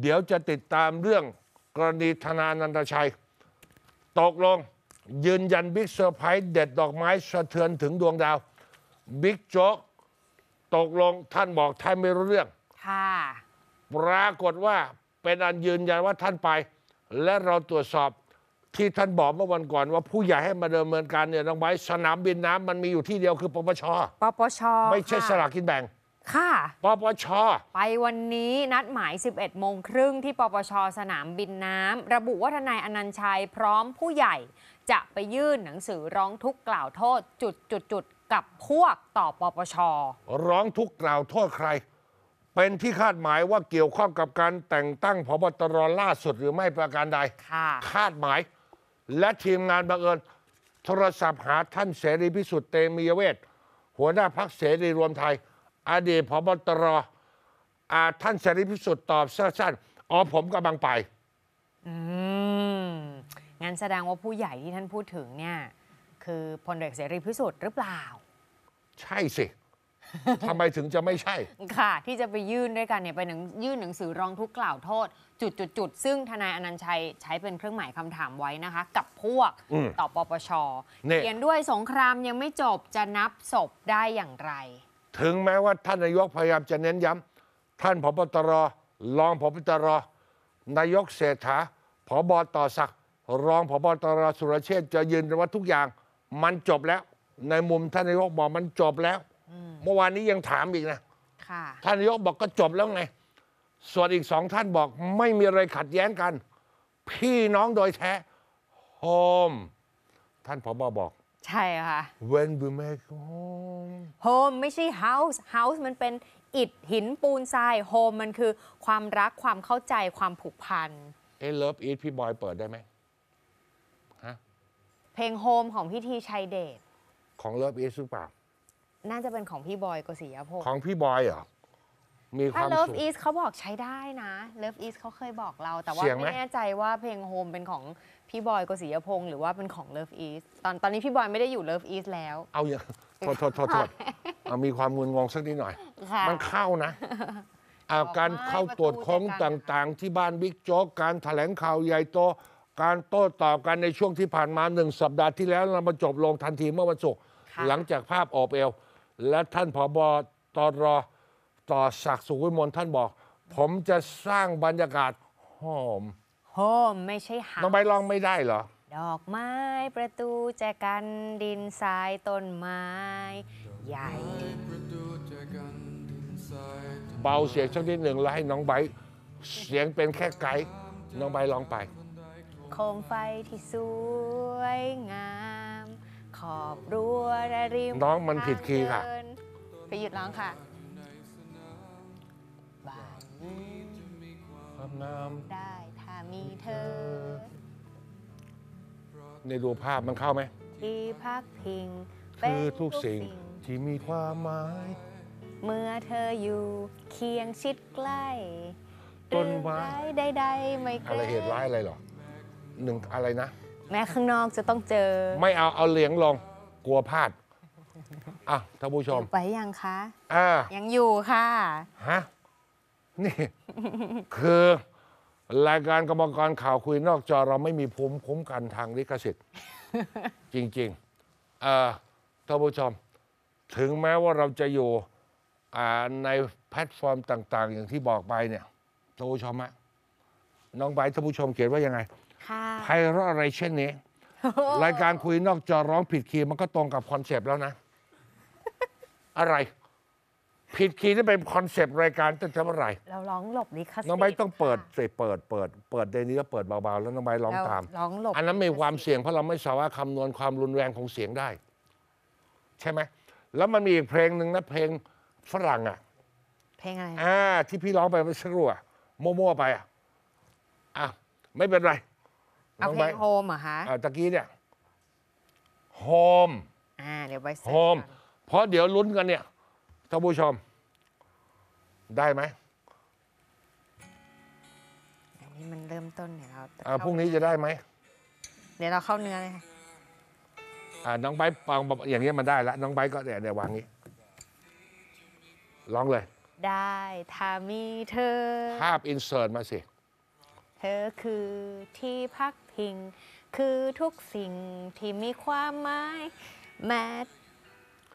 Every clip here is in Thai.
เดี๋ยวจะติดตามเรื่องกรณีธนานันทชัย ตกลงยืนยันบิ๊กเซอร์ไพรส์เด็ดดอกไม้ สะเทือนถึงดวงดาวบิ๊กโจ๊กตกลงท่านบอกท่านไม่รู้เรื่องค่ะปรากฏว่าเป็นอันยืนยันว่าท่านไป และเราตรวจสอบที่ท่านบอกเมื่อวันก่อนว่าผู้ใหญ่ให้มาดำเนินการเนี่ยน้องไว้สนามบินน้ำมันมีอยู่ที่เดียวคือปปชปปชไม่ใช่สลากกินแบ่งค่ะปปชไปวันนี้นัดหมาย 11โมงครึ่งที่ปปชสนามบินน้ำระบุว่าทนายอนันชัยพร้อมผู้ใหญ่ จะไปยื่นหนังสือร้องทุกข์กล่าวโทษจุดจุดจุดกับพวกต่อปปชร้องทุกข์กล่าวโทษใคร เป็นที่คาดหมายว่าเกี่ยวข้องกับการแต่งตั้งพบตรล่าสุดหรือไม่ประการใดคาดหมาย และทีมงานบังเอิญโทรศัพท์หาท่านเสรีพิสุทธิ์เตมียเวทหัวหน้าพักเสรีรวมไทยอดีตพบตรท่านเสรีพิสุทธิ์ตอบสั้นๆอ๋อผมกำลังไปงั้นแสดงว่าผู้ใหญ่ที่ท่านพูดถึงเนี่ยคือพลเอกเสรีพิสุทธิ์หรือเปล่า ใช่สิทำไมถึงจะไม่ใช่ ค่ะ ที่จะไปยื่นด้วยกันเนี่ยไปนยื่นหนังสือร้องทุกข์กล่าวโทษ จุดจุดจุดซึ่งทนายอนันชัยใช้เป็นเครื่องหมายคำถามไว้นะคะ กับพวกต่อปปชเขียนด้วยสงครามยังไม่จบจะนับศพได้อย่างไรถึงแม้ว่าท่านนายกพยายามจะเน้นย้ำท่านพบตรรองพบตรนายกเศรษฐาพบต่อศัก รองพบตรสุรเชษจะยืนว่าทุกอย่าง มันจบแล้ว ในมุมท่านนายกบอกมันจบแล้ว เมื่อวานนี้ยังถามอีกนะท่านนายกบอกก็จบแล้วไงส่วนอีกสองท่านบอกไม่มีอะไรขัดแย้งกัน พี่น้องโดยแท้โฮม ท่านพบบอกใช่ค่ะ When we make home home ไม่ใช่ house house มันเป็นอิฐหินปูนทราย home มันคือความรักความเข้าใจความผูกพัน เอ้ Love i t พี่บอยเปิดได้ไหมฮะ เพลง home ของพี่ทีชัยเดช ของ Love i t หรือเปล่า น่าจะเป็นของพี่บอยกสิยพงษ์ของพี่บอยเหรอมีคถ้าวามสุข Love Is เขาบอกใช้ได้นะ Love Is เขาเคยบอกเราแต่ว่าไม่แน่ใจว่าเพลง Home เป็นของพี่บอยกศิยพงศ์หรือว่าเป็นของ Love Is ตอนตอนนี้พี่บอยไม่ได้อยู่ Love Is แล้ว เอาอย่างโทษโทษโทษเอามีความงุนงงสักนิดหน่อย มันเข้านะ อาการเข้าตรวจของต่างๆ ที่บ้านบิ๊กโจ๊ก การแถลงข่าวใหญ่โตการโต้ตอบกันในช่วงที่ผ่านมาหนึ่งสัปดาห์ที่แล้วเรามาจบลงทันทีเมื่อวันศุกร์หลังจากภาพออกเอวและท่านผบตรต่อศักดิ์สุวิมลท่านบอก ผมจะสร้างบรรยากาศหอมโฮมไม่ใช่หาน้องใบลองไม่ได้เหรอ ดอกไม้ประตูแจกันดินทรายต้นไม้ ใหญ่ เบาเสียงสักนิดหนึ่งแล้วให้น้องใบเสียงเป็นแค่ไกด์น้องใบลองไป โคมไฟที่สวยงาม ขอบรั้วและริมน้องมันผิดคีย์ค่ะ ไปหยุดร้องค่ะงามได้ถ้ามีเธอ ในดูปภาพมันเข้าไหม ที่พักพิงเป็นคือทุกสิ่งที่มีความหมายเมื่อเธออยู่เคียงชิดใกล้ต้นไม้่ายใดๆไม่เกิอะไรเหตุร้ายอะไรหรอหนึ่งอะไรนะ แม้ข้างนอกจะต้องเจอ ไม่เอาเอาเหลียงลองกลัวพลาดอ่ะท่านผู้ชมอยู่ไปยังคะ อ่า ยังอยู่ค่ะฮะนี่คือรายการกรรมกรข่าวคุยนอกจอเราไม่มีภูมิคุ้มกันทางลิขสิทธิ์จริงๆ เอ่อท่านผู้ชม ถึงแม้ว่าเราจะอยู่อ่าในแพลตฟอร์มต่างๆ อย่างที่บอกไปเนี่ยท่านผู้ชมฮะน้องใบท่านผู้ชมเขียนว่ายังไง ค่ะไพเราะอะไรเช่นนี้ รายการคุยนอกจอร้องผิดคีย์มันก็ตรงกับคอนเซปต์แล้วนะ อะไรผิดคีย์นี่เป็นคอนเซปต์รายการตั้งแต่เมื่อไหร่เราร้องหลบนีขคิทน้องใบต้องเปิดเสเปิด เปิด เปิดเดนี้แล้วเปิดเบา ๆ แล้วน้องใบร้องตามร้องหลบอันนั้นมีความเสี่ยงเพราะเราไม่สามารถคำนวณความรุนแรงของเสียงได้ ใช่ไหม แล้วมันมีอีกเพลงหนึ่งนะเพลงฝรั่งอ่ะ เพลงอะไรอ่า ที่พี่ร้องไปเมื่อสักครู่อ่ะมั่วๆไป อ่ะอ่ะไม่เป็นไร เอาเพลงโฮมเหรอคะ อ่าตะกี้เนี่ยโฮม อ่าเดี๋ยวไปโฮม เพราะเดี๋ยวลุ้นกันเนี่ยท่านผู้ชม ได้ไหมอันนี้มันเริ่มต้นเนี่ยเราอ่าพรุ่งนี้จะได้ไหมเดี๋ยวเราเข้าเนื้อเลยค่ะอ่าน้องไบร์ปองบออย่างเงี้ยมันได้ละน้องไบร์ก็เดี๋ยวเดี๋ยวางนี้ร้องเลยได้ถ้ามีเธอภาพอินเสิร์ตมาสิเธอคือที่พักพิง คือทุกสิ่งที่มีความหมายแม้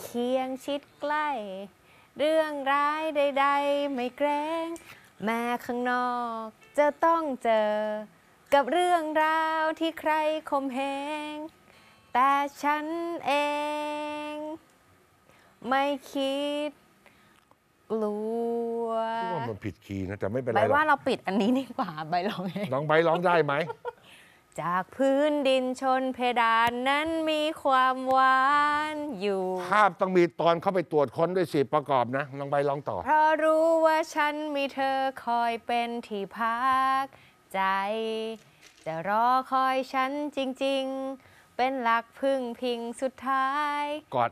เคียงชิดใกล้เรื่องร้ายใด ๆ ไม่แกรงแม้ข้างนอกจะต้องเจอกับเรื่องราวที่ใครคมเหงแต่ฉันเอง ไม่คิดกลัวคิดว่ามันผิดคีย์นะแต่ไม่เป็นไรใบหยว่าเราปิดอันนี้ดีกว่าใบร้องเองน้องใบร้องได้ไหมจากพื้นดินชนเพดานนั้นมีความหวานอยู่ ภาพต้องมีตอนเข้าไปตรวจค้นด้วยสิประกอบนะ ลองไปลองต่อ เพราะรู้ว่าฉันมีเธอคอยเป็นที่พักใจ จะรอคอยฉันจริงๆ เป็นหลักพึ่งพิงสุดท้าย กอด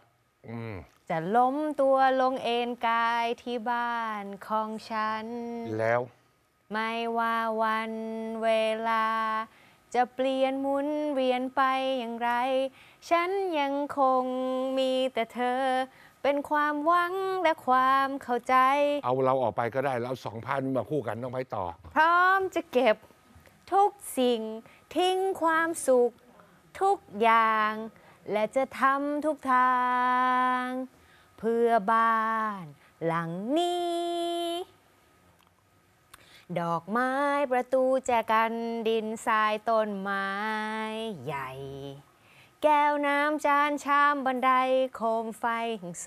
จะล้มตัวลงเอนกายที่บ้านของฉัน แล้ว ไม่ว่าวันเวลาจะเปลี่ยนหมุนเวียนไปอย่างไร ฉันยังคงมีแต่เธอเป็นความหวังและความเข้าใจ เอาเราออกไปก็ได้แล้วสองพันมาคู่กันต้องไปต่อ พร้อมจะเก็บทุกสิ่งทิ้งความสุขทุกอย่าง และจะทำทุกทาง เพื่อบ้านหลังนี้ดอกไม้ประตูแจกันดินทรายต้นไม้ใหญ่ แก้วน้ำจานชามบันไดโคมไฟส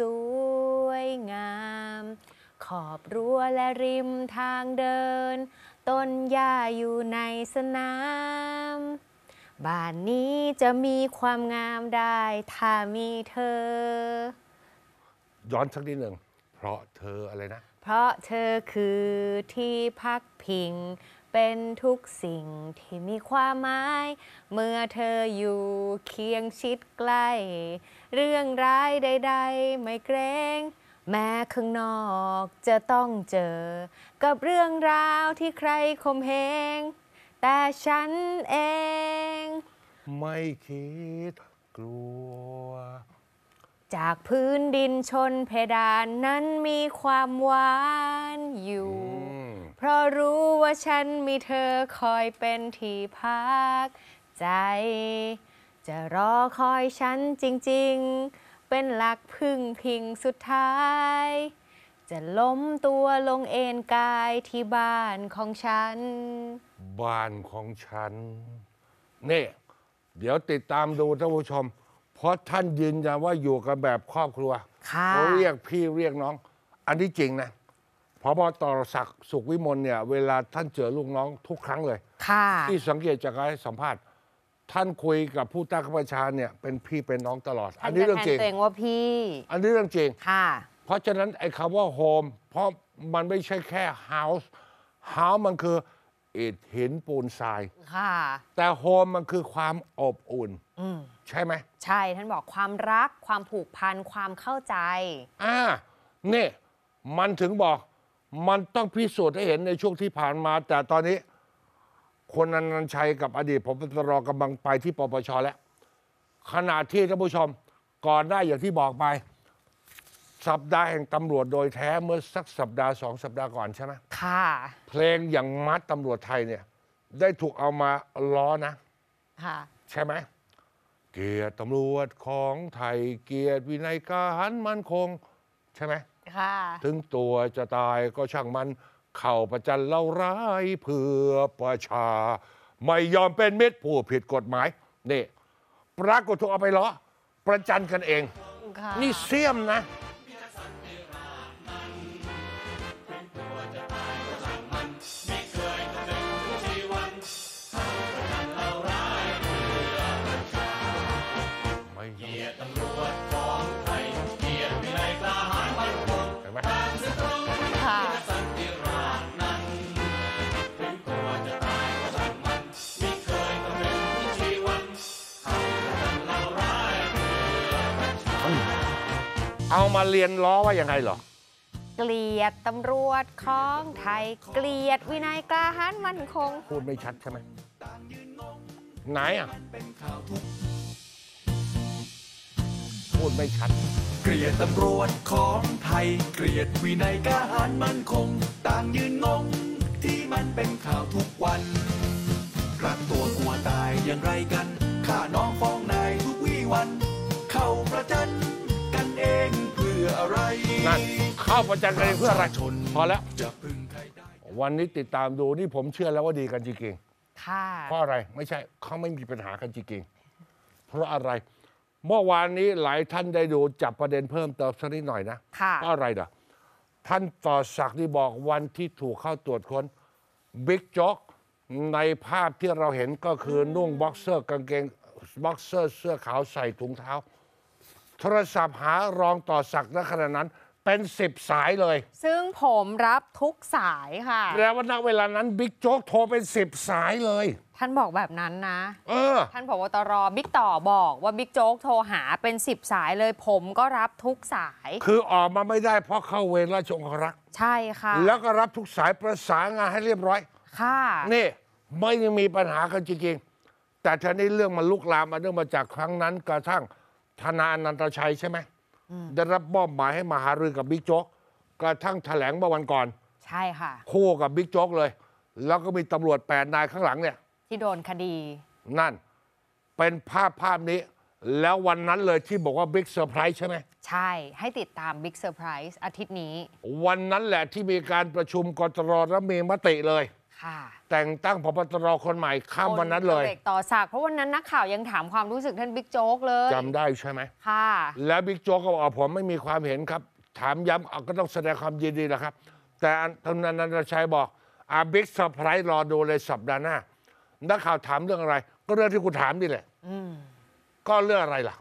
วยงาม ขอบรั้วและริมทางเดิน ต้นหญ้าอยู่ในสนามบ้านนี้จะมีความงามได้ ถ้ามีเธอ ย้อนสักนิดหนึ่ง เพราะเธออะไรนะเพราะเธอคือที่พักพิง เป็นทุกสิ่งที่มีความหมายเมื่อเธออยู่ เคียงชิดใกล้เรื่องร้ายใดๆ ไม่เกรงแม้ข้างนอกจะต้องเจอกับเรื่องราวที่ใครคมเหงแต่ฉันเอง ไม่คิดกลัวจากพื้นดินชนเพดานนั้นมีความหวานอยู่ เพราะรู้ว่าฉันมีเธอคอยเป็นที่พักใจ จะรอคอยฉันจริงๆ เป็นหลักพึ่งพิงสุดท้าย จะล้มตัวลงเอนกายที่บ้านของฉัน บ้านของฉัน นี่ เดี๋ยวติดตามดูท่านผู้ชมเพราะท่านยืนยันว่าอยู่กันแบบครอบครัวเขาเรียกพี่เรียกน้อง อันนี้จริงนะพบตรศักดิ์สุขวิมลเนี่ย เวลาท่านเจอลูกน้องทุกครั้งเลย ค่ะ ที่สังเกตจากการสัมภาษณ์ ท่านคุยกับผู้ใต้ข้าราชการเนี่ย เป็นพี่เป็นน้องตลอด อันนี้เรื่องจริงวเองว่าพี่ อันนี้เรื่องจริงค่ะ เพราะฉะนั้นไอ้คำว่าโฮมเพราะมันไม่ใช่แค่เฮาส์เฮาส์มันคือเอ็ดหินปูนทรายค่ะ แต่โฮมมันคือความอบอุ่น อืใช่ไหม ใช่ ท่านบอกความรัก ความผูกพัน ความเข้าใจ อ่า นี่มันถึงบอก มันต้องพิสูจน์ให้เห็นในช่วงที่ผ่านมา แต่ตอนนี้ คนอนันชัยกับอดีตพบตรกำลังไปที่ปปชแล้ว ขณะที่ท่านผู้ชมก่อนได้อย่างที่บอกไปสัปดาห์แห่งตำรวจโดยแท้เมื่อสักสัปดาห์สองสัปดาห์ก่อนใช่ไหมค่ะ เพลงอย่างมัดตำรวจไทยเนี่ย ได้ถูกเอามาล้อนะค่ะ ใช่ไหมเกียรติตำรวจของไทยเกียรติวินัยการมั่นคงใช่ไหมค่ะถึงตัวจะตายก็ช่างมันเข่าประจันเล่าร้ายเพื่อประชา ไม่ยอมเป็นมิตรผู้ผิดกฎหมายนี่ปรากฏถูกเอาไปล้อประจันกันเองนี่เสียมนะเอามาเรียนล้อว่ายังไงเหรอ เกลียดตำรวจของไทย เกลียดวินัยกล้าหาญมั่นคง พูดไม่ชัดใช่ไหมไหนอ่ะ พูดไม่ชัด เกลียดตำรวจของไทย เกลียดวินัยกล้าหาญมั่นคง ต่างยืนงงที่มันเป็นข่าวทุกวันรักตัวกลัวตายอย่างไรกัน ข้าน้องฟอนั่นเข้าประจันกันเเพื่อรักชนพอแล้ว วันนี้ติดตามดูนี่ผมเชื่อแล้วว่าดีกันจริงค่ะงเพราะอะไรไม่ใช่ เขาไม่มีปัญหากันจริงงเพราะอะไรเมื่อวานนี้หลายท่านได้ดูจับประเด็นเพิ่มเติมสักนิดหน่อยนะค่ะเพราะอะไรเด่ะท่านต่อศักดิ์ที่บอกวันที่ถูกเข้าตรวจค้นบิ๊กจ๊อกในภาพที่เราเห็นก็คือนุ่งบ็อกเซอร์กางเกงบ็อกเซอร์เสื้อขาวใส่ถุงเท้า โทรศัพท์หารองต่อศักดิ์ณขณะนั้นเป็นสิบสายเลย ซึ่งผมรับทุกสายค่ะ แล้วว่าณเวลานั้นบิ๊กโจ๊กโทรเป็นสิบสายเลย ท่านบอกแบบนั้นนะ เออ ท่านผบตรบิ๊กต่อบอกว่าบิ๊กโจ๊กโทรหาเป็นสิบสายเลย ผมก็รับทุกสาย คือออกมาไม่ได้เพราะเข้าเวรราชองครักษ์ใช่ค่ะ แล้วก็รับทุกสายประสานงานให้เรียบร้อย ค่ะ นี่ไม่ได้มีปัญหากันจริงๆแต่ทีนี้เรื่องมันลุกลามมาเนื่องมาจากครั้งนั้น กระทั่งธนาอนันตชัยใช่ไหมได้รับมอบหมายให้มาหารือกับบิ๊กโจ๊กกระทั่งแถลงเมื่อวันก่อน ใช่ค่ะ คู่กับบิ๊กโจ๊กเลย แล้วก็มีตำรวจแปดนายข้างหลังเนี่ยที่โดนคดี นั่น เป็นภาพภาพนี้ แล้ววันนั้นเลยที่บอกว่าบิ๊กเซอร์ไพรส์ใช่ไหม ใช่ให้ติดตามบิ๊กเซอร์ไพรส์อาทิตย์นี้ วันนั้นแหละที่มีการประชุมกตรและมีมติเลยค่ะแต่งตั้งพบตรคนใหม่ข้ามวันนั้นเลยเตกต่อสักเพราะวันนั้นนักข่าวยังถามความรู้สึกท่านบิ๊กโจ๊กเลยจำได้ใช่ไหมค่ะแล้วบิ๊กโจ๊กก็บอกผมไม่มีความเห็นครับ ถามย้ำาก็ต้องแสดงความยินดีแหละครับ แต่ทานนันทชัยบอกอาบิ๊กเซอร์ไพรส์รอดูเลยสัปดาห์หน้า นักข่าวถามเรื่องอะไร ก็เรื่องที่คุณถามนี่แหละอืก็เรื่องอะไรล่ะ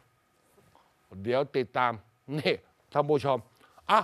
เดี๋ยวติดตาม นี่ท่านผู้ชมอ่ะ